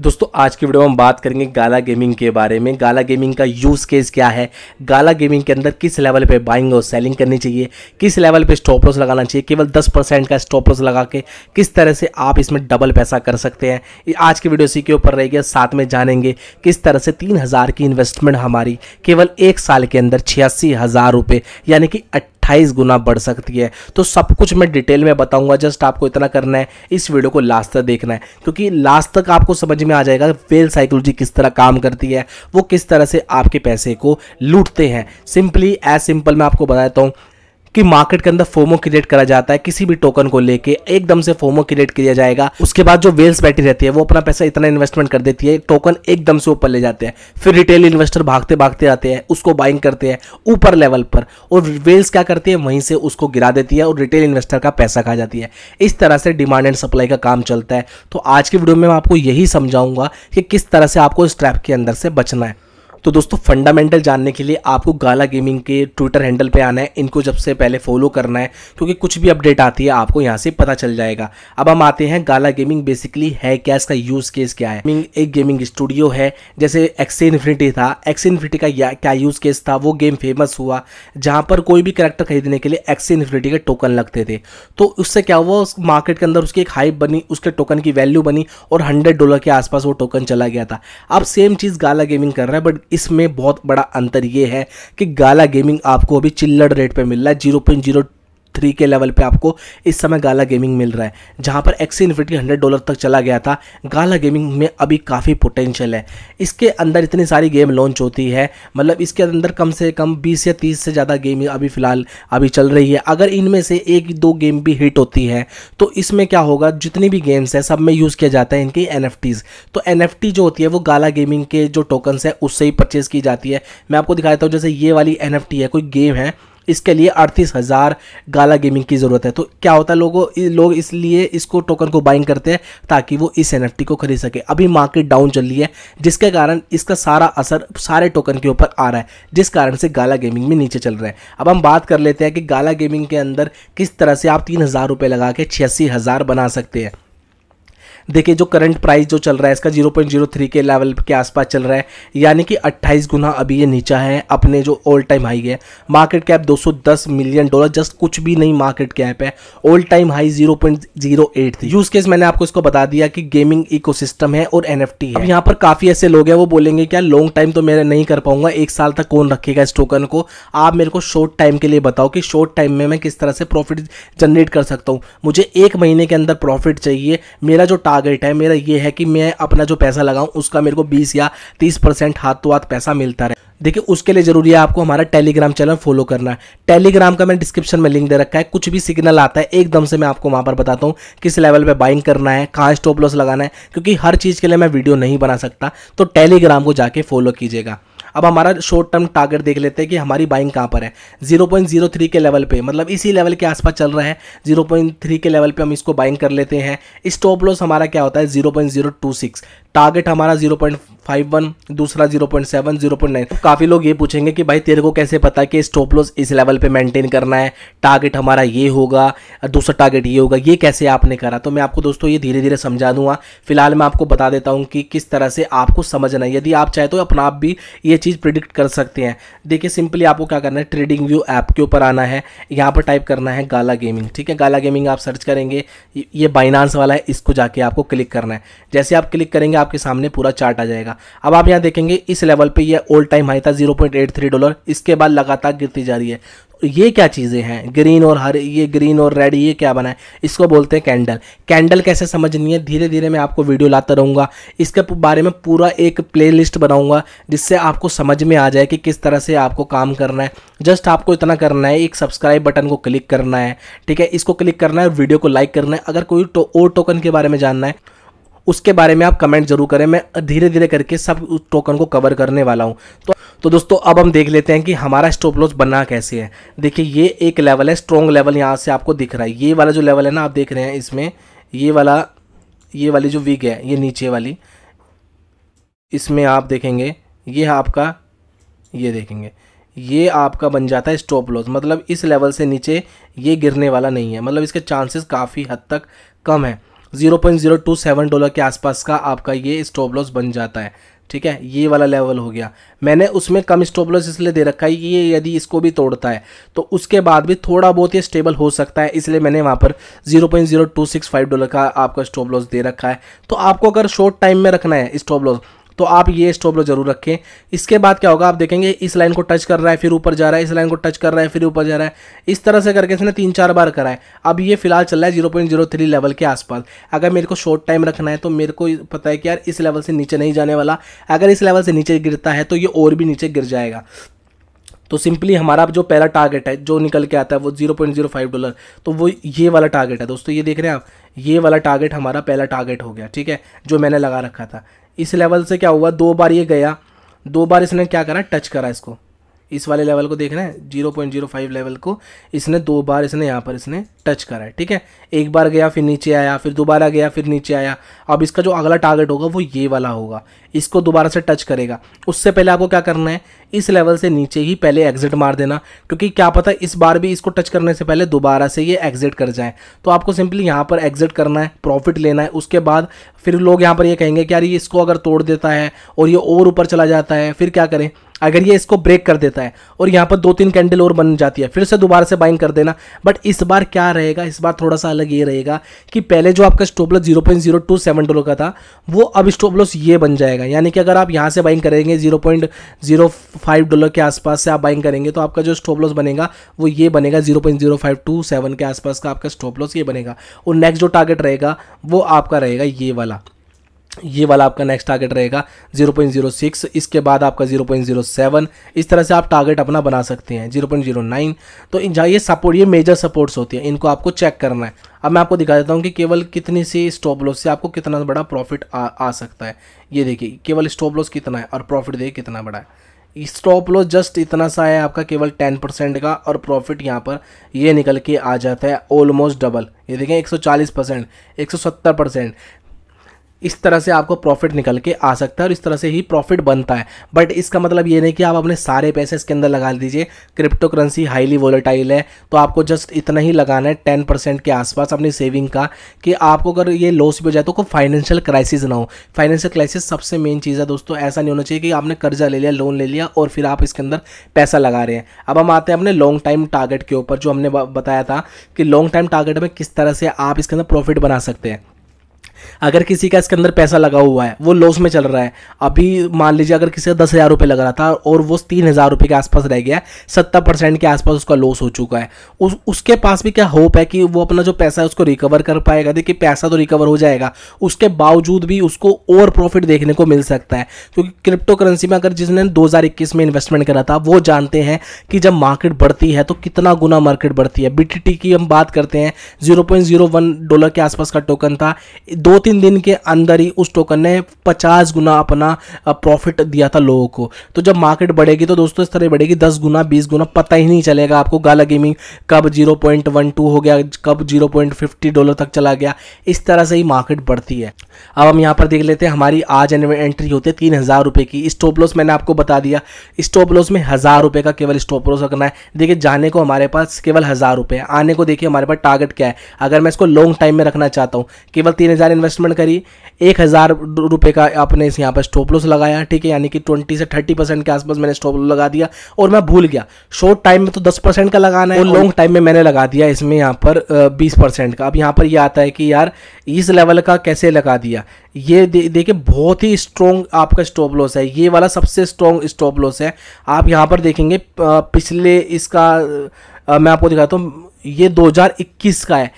दोस्तों आज की वीडियो में हम बात करेंगे गाला गेमिंग के बारे में गाला गेमिंग का यूज़ केस क्या है गाला गेमिंग के अंदर किस लेवल पे बाइंग और सेलिंग करनी चाहिए किस लेवल पे स्टॉप लॉस लगाना चाहिए केवल 10 परसेंट का स्टॉप लॉस लगा के किस तरह से आप इसमें डबल पैसा कर सकते हैं ये आज की वीडियो इसी के ऊपर रहेगी साथ में जानेंगे किस तरह से तीन की इन्वेस्टमेंट हमारी केवल एक साल के अंदर छियासी यानी कि 28 गुना बढ़ सकती है तो सब कुछ मैं डिटेल में बताऊंगा जस्ट आपको इतना करना है इस वीडियो को लास्ट तक देखना है क्योंकि लास्ट तक आपको समझ में आ जाएगा फेल साइकोलॉजी किस तरह काम करती है वो किस तरह से आपके पैसे को लूटते हैं सिंपली एज सिंपल मैं आपको बताता हूँ कि मार्केट के अंदर फोमो क्रिएट करा जाता है किसी भी टोकन को लेके एकदम से फोमो क्रिएट किया जाएगा उसके बाद जो वेल्स बैठी रहती है वो अपना पैसा इतना इन्वेस्टमेंट कर देती है टोकन एकदम से ऊपर ले जाते हैं फिर रिटेल इन्वेस्टर भागते भागते आते हैं उसको बाइंग करते हैं ऊपर लेवल पर और वेल्स क्या करती है वहीं से उसको गिरा देती है और रिटेल इन्वेस्टर का पैसा खा जाती है इस तरह से डिमांड एंड सप्लाई का काम चलता है तो आज की वीडियो में मैं आपको यही समझाऊंगा कि किस तरह से आपको इस ट्रैप के अंदर से बचना है तो दोस्तों फंडामेंटल जानने के लिए आपको गाला गेमिंग के ट्विटर हैंडल पे आना है इनको जब से पहले फॉलो करना है क्योंकि कुछ भी अपडेट आती है आपको यहाँ से पता चल जाएगा अब हम आते हैं गाला गेमिंग बेसिकली है क्या इसका यूज़ केस क्या है गेमिंग एक गेमिंग स्टूडियो है जैसे एक्से इन्फिनिटी था एक्से इन्फिनिटी का क्या यूज़ केस था वो गेम फेमस हुआ जहाँ पर कोई भी करेक्टर खरीदने के लिए एक्से इन्फिनिटी के टोकन लगते थे तो उससे क्या हुआ उस मार्केट के अंदर उसकी एक हाइप बनी उसके टोकन की वैल्यू बनी और हंड्रेड डॉलर के आसपास वो टोकन चला गया था अब सेम चीज़ गाला गेमिंग कर रहा है बट इसमें बहुत बड़ा अंतर ये है कि गाला गेमिंग आपको अभी चिल्लड रेट पे मिल रहा है जीरो पॉइंट जीरो थ्री के लेवल पे आपको इस समय गाला गेमिंग मिल रहा है जहाँ पर एक्सी इन्फिटी हंड्रेड डॉलर तक चला गया था गाला गेमिंग में अभी काफ़ी पोटेंशियल है इसके अंदर इतनी सारी गेम लॉन्च होती है मतलब इसके अंदर कम से कम बीस या तीस से ज़्यादा गेम अभी फ़िलहाल अभी चल रही है अगर इनमें से एक दो गेम भी हिट होती है तो इसमें क्या होगा जितनी भी गेम्स हैं सब में यूज़ किया जाता है इनकी एन तो एन जो होती है वो गाला गेमिंग के जो टोकन्स है उससे ही परचेज़ की जाती है मैं आपको दिखा देता हूँ जैसे ये वाली एन है कोई गेम है इसके लिए अड़तीस हज़ार गाला गेमिंग की ज़रूरत है तो क्या होता है लोगों लोग इसलिए इसको टोकन को बाइंग करते हैं ताकि वो इस एन को खरीद सके अभी मार्केट डाउन चल रही है जिसके कारण इसका सारा असर सारे टोकन के ऊपर आ रहा है जिस कारण से गाला गेमिंग में नीचे चल रहे हैं अब हम बात कर लेते हैं कि गाला गेमिंग के अंदर किस तरह से आप तीन हज़ार रुपये लगा के छियासी हज़ार बना सकते हैं देखिए जो करंट प्राइस जो चल रहा है इसका 0.03 के लेवल के आसपास चल रहा है यानी कि 28 गुना अभी ये नीचा है अपने जो ऑल टाइम हाई है market cap 210 million dollar just कुछ भी नहीं मार्केट कैप है ऑल टाइम हाई 0.08 थी यूज केस मैंने आपको इसको बता दिया कि गेमिंग सिस्टम है और एन है अब यहाँ पर काफ़ी ऐसे लोग हैं वो बोलेंगे क्या लॉन्ग टाइम तो मैं नहीं कर पाऊंगा एक साल तक कौन रखेगा इस टोकन को आप मेरे को शॉर्ट टाइम के लिए बताओ कि शॉर्ट टाइम में मैं किस तरह से प्रॉफिट जनरेट कर सकता हूँ मुझे एक महीने के अंदर प्रॉफिट चाहिए मेरा जो टारगेट टारगेट है मेरा ये है कि मैं अपना जो पैसा लगाऊं उसका मेरे को बीस या तीस परसेंट हाथ तो हाथ पैसा मिलता रहे देखिए उसके लिए जरूरी है आपको हमारा टेलीग्राम चैनल फॉलो करना है टेलीग्राम का मैंने डिस्क्रिप्शन में लिंक दे रखा है कुछ भी सिग्नल आता है एकदम से मैं आपको वहाँ पर बताता हूँ किस लेवल पे बाइंग करना है कहाँ स्टॉप लॉस लगाना है क्योंकि हर चीज़ के लिए मैं वीडियो नहीं बना सकता तो टेलीग्राम को जाके फॉलो कीजिएगा अब हमारा शॉर्ट टर्म टारगेट देख लेते हैं कि हमारी बाइंग कहाँ पर है 0.03 के लेवल पे मतलब इसी लेवल के आसपास चल रहा है 0.3 के लेवल पे हम इसको बाइंग कर लेते हैं स्टॉप लॉस हमारा क्या होता है 0.026 टारगेट हमारा जीरो पॉइंट फाइव वन दूसरा zero point seven zero point nine काफ़ी लोग ये पूछेंगे कि भाई तेरे को कैसे पता कि स्टॉप लॉस इस लेवल पे मेंटेन करना है टारगेट हमारा ये होगा दूसरा टारगेट ये होगा ये कैसे आपने करा तो मैं आपको दोस्तों ये धीरे धीरे समझा दूंगा फिलहाल मैं आपको बता देता हूँ कि किस तरह से आपको समझना है यदि आप चाहे तो अपना आप भी ये चीज़ प्रिडिक्ट कर सकते हैं देखिए सिंपली आपको क्या करना है ट्रेडिंग व्यू ऐप के ऊपर आना है यहाँ पर टाइप करना है गाला गेमिंग ठीक है गाला गेमिंग आप सर्च करेंगे ये बाइनांस वाला है इसको जाके आपको क्लिक करना है जैसे आप क्लिक करेंगे आप आपके सामने पूरा चार्ट आ जाएगा अब आप यहाँ देखेंगे इस लेवल पर यह ओल्ड टाइम हाई था जीरो डॉलर इसके बाद लगातार गिरती जा रही है तो ये क्या चीज़ें हैं ग्रीन और हर ये ग्रीन और रेड ये क्या बना है इसको बोलते हैं कैंडल कैंडल कैसे समझनी है धीरे धीरे मैं आपको वीडियो लाता रहूँगा इसके बारे में पूरा एक प्लेलिस्ट बनाऊँगा जिससे आपको समझ में आ जाए कि किस तरह से आपको काम करना है जस्ट आपको इतना करना है एक सब्सक्राइब बटन को क्लिक करना है ठीक है इसको क्लिक करना है वीडियो को लाइक करना है अगर कोई टो, और टोकन के बारे में जानना है उसके बारे में आप कमेंट जरूर करें मैं धीरे धीरे करके सब उस टोकन को कवर करने वाला हूँ तो तो दोस्तों अब हम देख लेते हैं कि हमारा स्टॉप लॉस बना कैसे है देखिए ये एक लेवल है स्ट्रॉन्ग लेवल यहाँ से आपको दिख रहा है ये वाला जो लेवल है ना आप देख रहे हैं इसमें ये वाला ये वाली जो वीक है ये नीचे वाली इसमें आप देखेंगे ये आपका ये देखेंगे ये आपका बन जाता है स्टॉप लॉस मतलब इस लेवल से नीचे ये गिरने वाला नहीं है मतलब इसके चांसेस काफ़ी हद तक कम है 0.027 डॉलर के आसपास का आपका ये स्टॉप लॉस बन जाता है ठीक है ये वाला लेवल हो गया मैंने उसमें कम स्टॉप लॉस इसलिए दे रखा है कि ये यदि इसको भी तोड़ता है तो उसके बाद भी थोड़ा बहुत ये स्टेबल हो सकता है इसलिए मैंने वहाँ पर 0.0265 डॉलर का आपका स्टॉप लॉस दे रखा है तो आपको अगर शॉर्ट टाइम में रखना है स्टॉप लॉस तो आप ये स्टॉप लॉस जरूर रखें इसके बाद क्या होगा आप देखेंगे इस लाइन को टच कर रहा है फिर ऊपर जा रहा है इस लाइन को टच कर रहा है फिर ऊपर जा रहा है इस तरह से करके इसने तीन चार बार करा है अब ये फिलहाल चल रहा है zero point zero three level के आसपास अगर मेरे को शॉर्ट टाइम रखना है तो मेरे को पता है कि यार इस लेवल से नीचे नहीं जाने वाला अगर इस लेवल से नीचे गिरता है तो ये और भी नीचे गिर जाएगा तो सिंपली हमारा जो पहला टारगेट है जो निकल के आता है वो zero point zero five dollar तो वो ये वाला टारगेट है दोस्तों ये देख रहे हैं आप ये वाला टारगेट हमारा पहला टारगेट हो गया ठीक है जो मैंने लगा रखा था इस लेवल से क्या हुआ दो बार ये गया दो बार इसने क्या करा टच करा इसको इस वाले लेवल को देखना है zero point zero five level को इसने दो बार इसने यहाँ पर इसने टच करा है ठीक है एक बार गया फिर नीचे आया फिर दोबारा गया फिर नीचे आया अब इसका जो अगला टारगेट होगा वो ये वाला होगा इसको दोबारा से टच करेगा उससे पहले आपको क्या करना है इस लेवल से नीचे ही पहले एग्जिट मार देना क्योंकि क्या पता इस बार भी इसको टच करने से पहले दोबारा से ये एग्जिट कर जाए तो आपको सिंपली यहाँ पर एग्जिट करना है प्रॉफिट लेना है उसके बाद फिर लोग यहाँ पर ये कहेंगे कि यार ये इसको अगर तोड़ देता है और ये और ऊपर चला जाता है फिर क्या करें अगर ये इसको ब्रेक कर देता है और यहाँ पर दो तीन कैंडल और बन जाती है फिर से दोबारा से बाइंग कर देना बट इस बार क्या रहेगा इस बार थोड़ा सा अलग ये रहेगा कि पहले जो आपका stop loss zero point zero two seven dollar का था वो अब स्टॉप लॉस ये बन जाएगा यानी कि अगर आप यहाँ से बाइंग करेंगे zero point zero five dollar के आसपास से आप बाइंग करेंगे तो आपका जो स्टॉप लॉस बनेगा वो ये बनेगा zero point zero five two seven के आसपास का आपका स्टॉप लॉस ये बनेगा और नेक्स्ट जो टारगेट रहेगा वो आपका रहेगा ये वाला ये वाला आपका नेक्स्ट टारगेट रहेगा 0.06 इसके बाद आपका 0.07 इस तरह से आप टारगेट अपना बना सकते हैं 0.09 तो ये सपोर्ट ये मेजर सपोर्ट्स होती हैं इनको आपको चेक करना है अब मैं आपको दिखा देता हूँ कि केवल कितनी सी स्टॉप लॉस से आपको कितना बड़ा प्रॉफिट आ, आ सकता है ये देखिए केवल स्टॉप लॉस कितना है और प्रॉफिट देखिए कितना बड़ा है स्टॉप लॉस जस्ट इतना सा है आपका केवल टेन परसेंट का और प्रॉफिट यहाँ पर ये निकल के आ जाता है ऑलमोस्ट डबल ये देखें 140 परसेंट एक परसेंट इस तरह से आपको प्रॉफिट निकल के आ सकता है और इस तरह से ही प्रॉफिट बनता है बट इसका मतलब ये नहीं कि आप अपने सारे पैसे इसके अंदर लगा दीजिए क्रिप्टो करेंसी हाईली वोलेटाइल है तो आपको जस्ट इतना ही लगाना है टेन परसेंट के आसपास अपनी सेविंग का कि आपको अगर ये लॉस भी हो जाए तो कोई फाइनेंशियल क्राइसिस ना हो फाइनेंशियल क्राइसिस सबसे मेन चीज़ है दोस्तों ऐसा नहीं होना चाहिए कि आपने कर्जा ले लिया लोन ले लिया और फिर आप इसके अंदर पैसा लगा रहे हैं अब हम आते हैं अपने लॉन्ग टाइम टारगेट के ऊपर जो हमने बताया था कि लॉन्ग टाइम टारगेट में किस तरह से आप इसके अंदर प्रॉफिट बना सकते हैं अगर किसी का इसके अंदर पैसा लगा हुआ है वो लॉस में चल रहा है अभी मान लीजिए अगर किसी का दस हज़ार रुपये लग रहा था और वो तीन हज़ार रुपये के आसपास रह गया सत्तर परसेंट के आसपास उसका लॉस हो चुका है उस उसके पास भी क्या होप है कि वो अपना जो पैसा है उसको रिकवर कर पाएगा देखिए पैसा तो रिकवर हो जाएगा उसके बावजूद भी उसको और प्रॉफिट देखने को मिल सकता है क्योंकि क्रिप्टो करेंसी में अगर जिसने दो में इन्वेस्टमेंट करा था वो जानते हैं कि जब मार्केट बढ़ती है तो कितना गुना मार्केट बढ़ती है बी की हम बात करते हैं जीरो डॉलर के आसपास का टोकन था दो तीन दिन के अंदर ही उस टोकन ने पचास गुना अपना प्रॉफिट दिया था लोगों को तो जब मार्केट बढ़ेगी तो दोस्तों इस तरह बढ़ेगी दस गुना बीस गुना पता ही नहीं चलेगा आपको गाला गेमिंग कब जीरो पॉइंट वन टू हो गया कब जीरो पॉइंट फिफ्टी डॉलर तक चला गया इस तरह से ही मार्केट बढ़ती है अब हम यहाँ पर देख लेते हैं हमारी आज एंट्री होती है तीन हज़ार रुपये की स्टॉप लॉस मैंने आपको बता दिया स्टॉप लॉस में हज़ार रुपये का केवल स्टॉप लॉस रखना है देखिए जाने को हमारे पास केवल हज़ार रुपये आने को देखिए हमारे पास टारगेट क्या है अगर मैं इसको लॉन्ग टाइम में रखना चाहता हूँ केवल तीन हज़ार इन्वेस्टमेंट करी एक हज़ार रुपये का आपने इस यहाँ पर स्टॉप लॉस लगाया ठीक है यानी कि ट्वेंटी से थर्टी परसेंट के आसपास मैंने स्टॉप लॉस लगा दिया और मैं भूल गया शॉर्ट टाइम में तो दस परसेंट का लगाना है और लॉन्ग टाइम में मैंने लगा दिया इसमें यहाँ पर बीस परसेंट का अब यहाँ पर यह आता है कि यार इस लेवल का कैसे लगा दिया ये दे, देखिए बहुत ही स्ट्रॉन्ग आपका स्टॉप लॉस है ये वाला सबसे स्ट्रॉन्ग स्टॉप लॉस है आप यहाँ पर देखेंगे पिछले इसका आ, मैं आपको दिखाता हूँ ये 2021 का है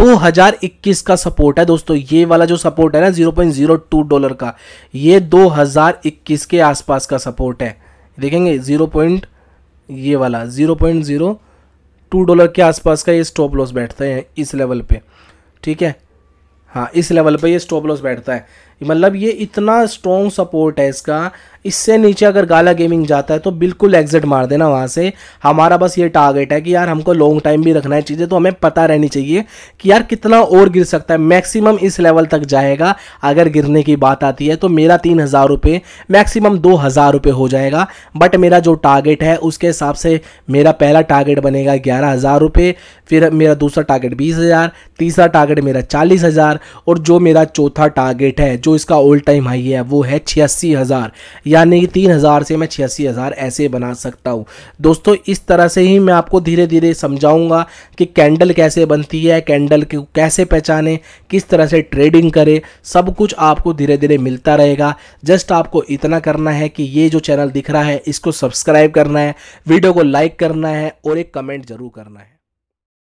2021 का सपोर्ट है दोस्तों ये वाला जो सपोर्ट है ना 0.02 डॉलर का ये 2021 के आसपास का सपोर्ट है देखेंगे 0. पॉइंट ये वाला 0.02 डॉलर के आसपास का ये स्टॉप लॉस बैठता है इस लेवल पे ठीक है हाँ इस लेवल पे ये स्टॉप लॉस बैठता है मतलब ये इतना स्ट्रॉन्ग सपोर्ट है इसका इससे नीचे अगर गाला गेमिंग जाता है तो बिल्कुल एग्जिट मार देना वहाँ से हमारा बस ये टारगेट है कि यार हमको लॉन्ग टाइम भी रखना है चीज़ें तो हमें पता रहनी चाहिए कि यार कितना और गिर सकता है मैक्सिमम इस लेवल तक जाएगा अगर गिरने की बात आती है तो मेरा तीन हज़ार रुपये मैक्सिमम दो हज़ार रुपये हो जाएगा बट मेरा जो टारगेट है उसके हिसाब से मेरा पहला टारगेट बनेगा ग्यारह हज़ार रुपये फिर मेरा दूसरा टारगेट बीस हज़ार तीसरा टारगेट मेरा चालीस हज़ार और जो मेरा चौथा टारगेट है जो इसका ओल्ड टाइम हाई है वो है छियासी हज़ार यानी कि तीन हज़ार से मैं छियासी हज़ार ऐसे बना सकता हूँ दोस्तों इस तरह से ही मैं आपको धीरे धीरे समझाऊँगा कि कैंडल कैसे बनती है कैंडल को कैसे पहचाने किस तरह से ट्रेडिंग करें सब कुछ आपको धीरे धीरे मिलता रहेगा जस्ट आपको इतना करना है कि ये जो चैनल दिख रहा है इसको सब्सक्राइब करना है वीडियो को लाइक करना है और एक कमेंट ज़रूर करना है